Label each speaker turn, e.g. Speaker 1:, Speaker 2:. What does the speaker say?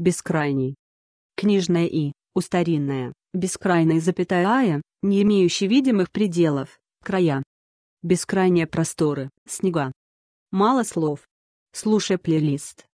Speaker 1: бескрайний. Книжная и, устаринная, бескрайная запятая «а» не имеющая видимых пределов, края. Бескрайние просторы, снега. Мало слов. Слушай плейлист.